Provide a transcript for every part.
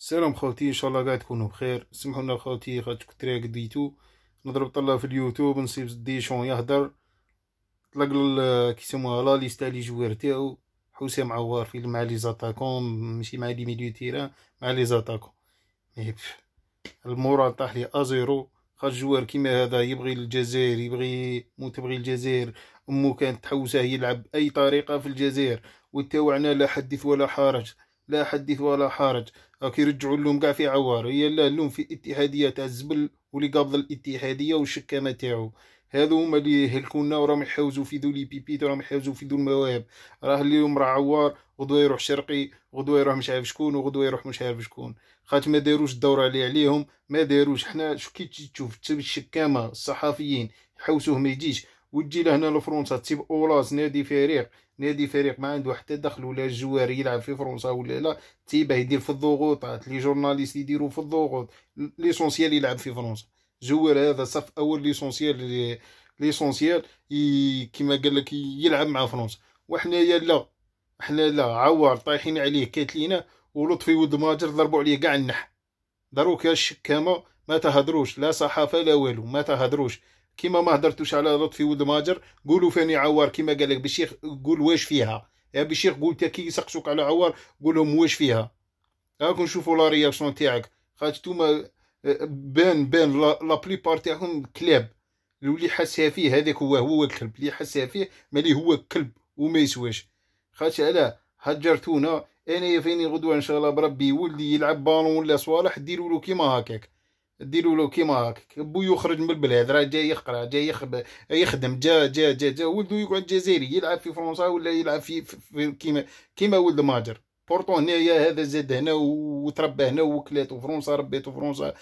السلام خوتي ان شاء الله قاعد تكونوا بخير سمحوا لنا خوتي كنت الدراري قديتو نضرب طله في اليوتيوب نصيب ديشون يهدر طلق كيسموها لا ليست لي جوار تاعو حسام عوار في مع لي زاتاكون ماشي مع لي ميليو تيران مع لي زاتاكون المورال طاح لي زيرو خاطر جوار كيما هذا يبغي الجزائر يبغي مو تبغي الجزائر امو كانت تحوسه يلعب اي طريقه في الجزائر وتاوعنا لا حدث ولا حرج لا حدث ولا حرج راك يرجعوا لهم كاع في عوار هي لا لهم في اتحاديه تاع الزبل واللي قابض الاتحاديه والشكامه تاعو هادو هما اللي هلكونا وراهم يحوزوا في ذو لي بيبيت وراهم يحوزوا في ذو المواهب راه اليوم راه عوار غدوه يروح شرقي غدوه يروح مش عارف شكون وغدوه يروح مش عارف شكون خاطر ما داروش الدوره اللي عليهم ما داروش حنا شو كي تشوف الشكامه الصحفيين يحوسوه ما يجيش وتجي لهنا لفرنسا تسيب اولاس نادي فريق نادي فريق ما عنده حتى دخل ولا جوار يلعب في فرنسا ولا لا تيبه يدير في الضغوطات لي جورناليست يديروا في الضغوط ليسونسيال يلعب في فرنسا جوار هذا صف اول ليسونسيال ليسونسيال كيما قال لك يلعب مع فرنسا وحنايا لا حنا لا عوار طايحين عليه كاتلينا ولطفي ماجر ضربوا عليه كاع النح دروك الشكامه ما تهدروش لا صحافه لا والو ما تهدروش كيما ما هدرتوش على لطفي ولد ماجر قولوا فاني عوار كيما قال لك بالشيخ قول واش فيها يا بالشيخ قول تا كي يسقسوك على عوار قول لهم واش فيها هاك نشوفوا لا رياكسيون تاعك خاطر توما بان بان لا بليبار تاعهم كلاب اللي حاسها فيه هذاك هو هو الكلب اللي حاسها فيه مالي هو كلب وما يسواش خاطر علاه هجرتونا انا يا فيني غدوه ان شاء الله بربي ولدي يلعب بالون ولا صوالح ديروا له كيما هكاك ديروا له كيما هكاك بو يخرج من البلاد راه جاي يقرا جاي يخدم جا جا جا جا ولدو يقعد جزائري يلعب في فرنسا ولا يلعب في, في كيما كيما ولد ماجر بورتو هنايا هذا زاد هنا وتربى هنا وكلاته فرنسا ربيته فرنسا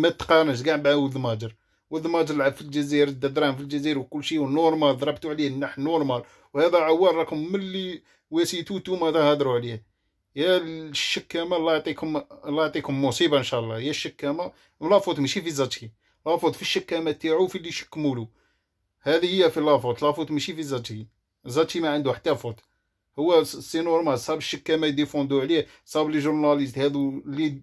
ما تقارنش كاع مع ولد ماجر ولد ماجر لعب في الجزائر دا دراهم في الجزائر وكل شيء ونورمال ضربتو عليه النح نورمال وهذا عوار راكم ملي واسيتو نتوما تهضروا عليه يا الشكامه الله يعطيكم الله يعطيكم مصيبه ان شاء الله يا الشكامه لافوت ماشي في زاتشي لافوت في الشكامه تاعو في اللي يشكمولو هذه هي في لافوت لافوت ماشي في زاتشي زاتشي ما عنده حتى فوت هو سي نورمال صاب الشكامه يديفوندو عليه صاب لي جورناليست هادو لي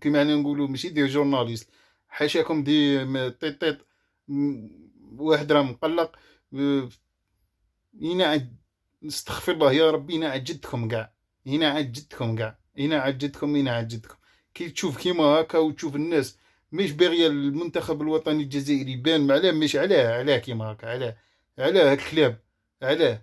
كيما حنا نقولو ماشي دي جورناليست حاشاكم دي طيط واحد راه مقلق ينعد نستغفر الله يا ربي ينعد جدكم قاع هنا عجدتكم كاع هنا عجدتكم هنا عجدتكم كي تشوف كيما هكا وتشوف الناس مش باغيه المنتخب الوطني الجزائري يبان علاه مش علاه علاه كيما هكا علاه علاه الكلاب علاه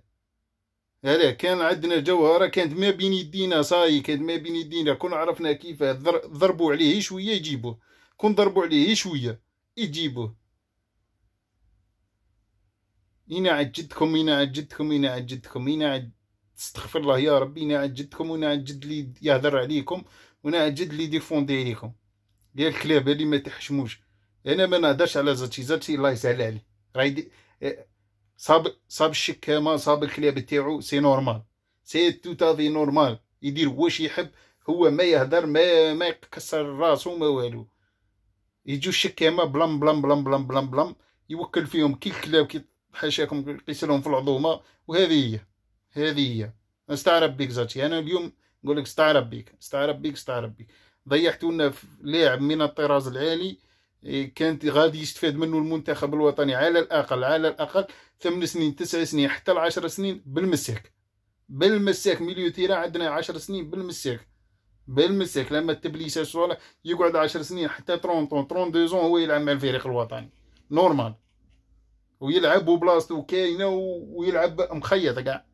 علاه كان عندنا جوهره كانت ما بين يدينا صاي كانت ما بين يدينا كون عرفنا كيف ضربوا عليه شويه يجيبوه كون ضربوا عليه شويه يجيبوه هنا عجدتكم هنا عجدتكم هنا عجدتكم هنا عجد استغفر الله يا ربي نعد جدكم ونعد جد لي يهضر عليكم ونعد جد لي ديفوندي عليكم يا الكلاب اللي ما تحشموش انا ما نهدرش على زاتي زاتي الله يسهل عليه راه إيه، صاب صاب الشكامه صاب الكلاب تاعو سي نورمال سي توتافي نورمال يدير واش يحب هو ما يهدر ما ما يكسر راسو ما والو يجو الشكامه بلام بلام بلام بلام بلام بلام يوكل فيهم كي الكلاب كي حاشاكم يقيسلهم في العظومه وهذه هي هذه هي استعرب بيك زاتشي انا اليوم نقول لك استعرب بيك استعرب بيك استعرب بيك ضيعتونا في لاعب من الطراز العالي إيه، كانت غادي يستفاد منه المنتخب الوطني على الاقل على الاقل ثمان سنين تسع سنين حتى العشر سنين بالمساك بالمساك مليو تيرا عندنا عشر سنين بالمساك بالمساك لما تبليسه صالح يقعد عشر سنين حتى 30 32 ديزون هو يلعب مع الفريق الوطني نورمال ويلعب وبلاصتو كاينه ويلعب مخيط كاع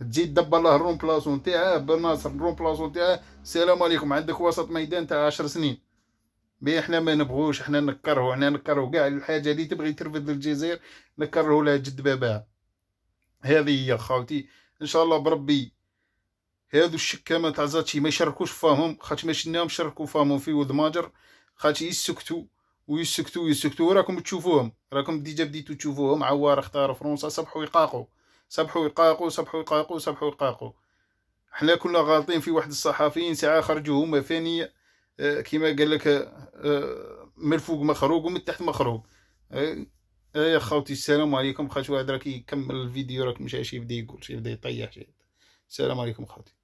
تزيد دبا الله الرومبلاسون تاعه بن ناصر الرومبلاسو نتاعه السلام عليكم عندك وسط ميدان تاع 10 سنين مي احنا ما نبغوش احنا نكرهو احنا نكرهو كاع الحاجه اللي تبغي ترفد الجزائر نكرهو لها جد باباها هذه هي خاوتي ان شاء الله بربي هادو الشكامه تاع زاتشي ما يشركوش فاهم خاطش ما شناهم شاركوا فاهم في ود ماجر خاطش يسكتوا ويسكتوا ويسكتوا راكم تشوفوهم راكم ديجا بديتو تشوفوهم عوار اختار فرنسا صبحوا يقاقوا سبحوا وقاقوا سبحوا وقاقوا سبحوا وقاقوا حنا كنا غالطين في واحد الصحفيين ساعه خرجوا هما ثاني آه، كيما قال لك آه، من الفوق مخروق ومن تحت مخروق آه، يا خوتي السلام عليكم خاطر واحد راه كيكمل الفيديو راك مشى شي بدا يقول شي بدا يطيح شي السلام عليكم خوتي